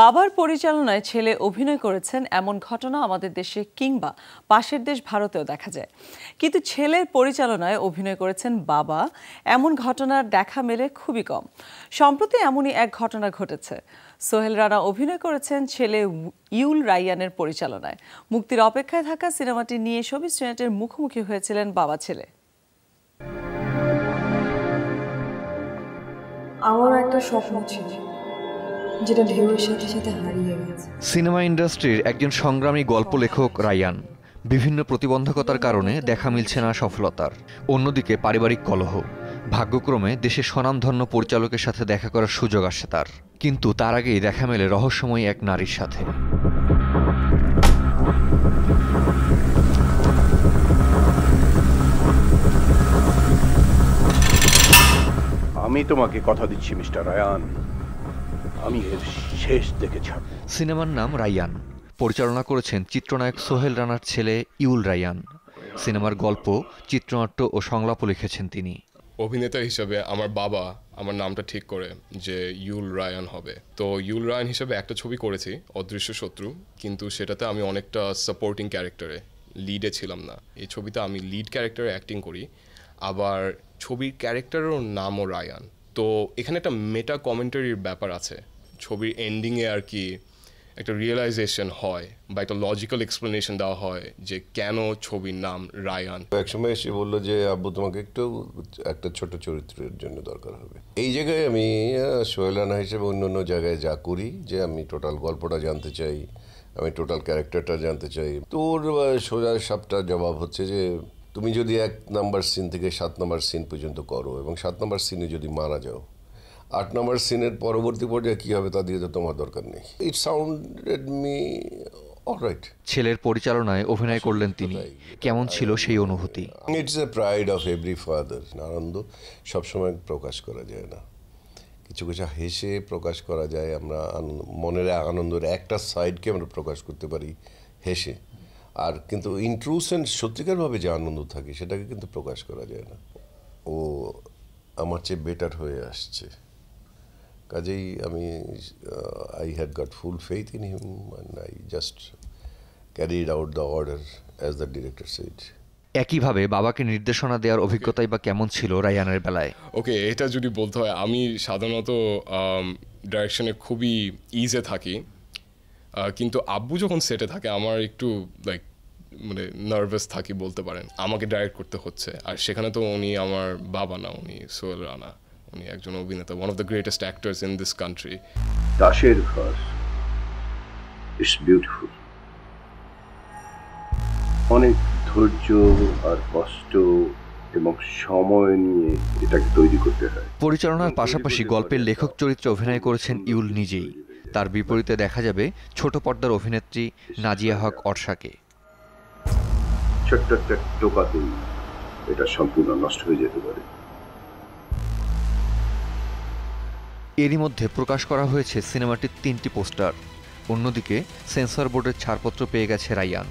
বাবার পরিচালনায় ছেলে অভিনয় করেছেন এমন ঘটনা আমাদের দেশে কিংবা পাশের দেশ ভারতেও দেখা যায় কিন্তু ছেলের পরিচালনায় অভিনয় করেছেন বাবা এমন ঘটনার দেখা মেলে খুবই কম সম্প্রতি এমনই এক ঘটনা ঘটেছে সোহেল রানা অভিনয় করেছেন ছেলে ইউল রাইয়ানের পরিচালনায় মুক্তির অপেক্ষায় থাকা সিনেমাটি নিয়ে শোবিস সিনেটের মুখোমুখি হয়েছিলেন বাবা ছেলে আমারও একটা স্বপ্ন ছিল যেটা ঢেউয়ের সাথে সাথে হারিয়ে গেছে সিনেমা ইন্ডাস্ট্রির একজন সংগ্রামী গল্প লেখক রায়ান বিভিন্ন প্রতিবন্ধকতার কারণে দেখা মিলছে না সফলতার অন্যদিকে পারিবারিক কলহ ভাগ্যক্রমে দেশের স্বনামধন্য পরিচালকের সাথে দেখা করার সুযোগ আসে তার কিন্তু তার আগেই দেখা মেলে রহস্যময়ী এক নারীর সাথে আমি তোমাকে কথা দিচ্ছি মিস্টার রায়ান আমি এর শেষ দেখে সিনেমার নাম রায়ান পরিচালনা করেছেন চিত্রনায়ক সোহেল রানার ছেলে ইউল রায়ান সিনেমার গল্প চিত্রনাট্য ও সংলাপও লিখেছেন তিনি অভিনেতা হিসেবে আমার বাবা আমার নামটা ঠিক করে যে ইউল রায়ান হবে তো ইউল রায়ান হিসেবে একটা ছবি করেছি অদৃশ্য শত্রু কিন্তু সেটাতে আমি অনেকটা সাপোর্টিং ক্যারেক্টারে লিডে ছিলাম না এই ছবিতে আমি লিড ক্যারেক্টারে অ্যাক্টিং করি আবার ছবির ক্যারেক্টারেরও নামও রায়ান তো এখানে একটা মেটা কমেন্টারির ব্যাপার আছে ছবির এন্ডিংয়ে আর কি একটা রিয়েলাইজেশন হয় বা একটা লজিক্যাল এক্সপ্লেনেশন দেওয়া হয় যে কেন ছবির নাম রায়ান একসময় এসে বললো যে আব্বু তোমাকে একটু একটা ছোট চরিত্রের জন্য দরকার হবে এই জায়গায় আমি সোহেলানা হিসেবে অন্য অন্য জায়গায় যা করি যে আমি টোটাল গল্পটা জানতে চাই আমি টোটাল ক্যারেক্টারটা জানতে চাই তোর সোজা সাপটা জবাব হচ্ছে যে তুমি যদি এক নাম্বার সিন থেকে সাত নাম্বার সিন পর্যন্ত করো এবং সাত নাম্বার সিনে যদি মারা যাও আট নম্বর সিনের পরবর্তী পর্যায়ে কী হবে তা দিয়ে তো তোমার দরকার নেই ইট সাউন্ডেড মি অলরাইট ছেলের পরিচালনায় অভিনয় করলেন তিনি কেমন ছিল সেই অনুভূতি it's a pride of every father আনন্দ সবসময় প্রকাশ করা যায় না কিছু কিছু হেসে প্রকাশ করা যায় আমরা মনের আনন্দের একটা সাইডকে আমরা প্রকাশ করতে পারি হেসে আর কিন্তু ইন্ট্রুস সত্যিকারভাবে যে আনন্দ থাকে সেটাকে কিন্তু প্রকাশ করা যায় না ও আমার চেয়ে বেটার হয়ে আসছে কাজেই আমি I had got full faith in him and I just carried out the order as the director set একইভাবে বাবাকে নির্দেশনা দেওয়ার অভিজ্ঞতাই বা কেমন ছিল রায়ানের বেলায় ওকে এটা যদি বলতে হয় আমি সাধারণত ডাইরেকশনে খুবই ইজে থাকি কিন্তু আব্বু যখন সেটে থাকে আমার একটু লাইক মানে নার্ভাস থাকি বলতে পারেন আমাকে ডাইরেক্ট করতে হচ্ছে আর সেখানে তো উনি আমার বাবা না উনি সোহেল রানা উনি একজন অভিনেতা one of the greatest actors in this country দাসের ঘর ইটস বিউটিফুল অনেক ধৈর্য আর কষ্ট এবং সময় নিয়ে এটাকে তৈরি করতে হয় পরিচালনার পাশাপাশি গল্পের লেখক চরিত্রে অভিনয় করেছেন ইউল নিজেই তার বিপরীতে দেখা যাবে ছোট পর্দার অভিনেত্রী নাজিয়া হক অর্ষাকে ছোট্ট একটা টোকাতেই এটা সম্পূর্ণ নষ্ট হয়ে যেতে পারে এরই মধ্যে প্রকাশ করা হয়েছে সিনেমাটির তিনটি পোস্টার অন্যদিকে সেন্সর বোর্ডের ছাড়পত্র পেয়ে গেছে রায়ান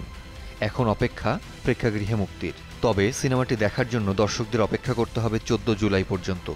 এখন অপেক্ষা প্রেক্ষাগৃহে মুক্তির তবে সিনেমাটি দেখার জন্য দর্শকদের অপেক্ষা করতে হবে চোদ্দ জুলাই পর্যন্ত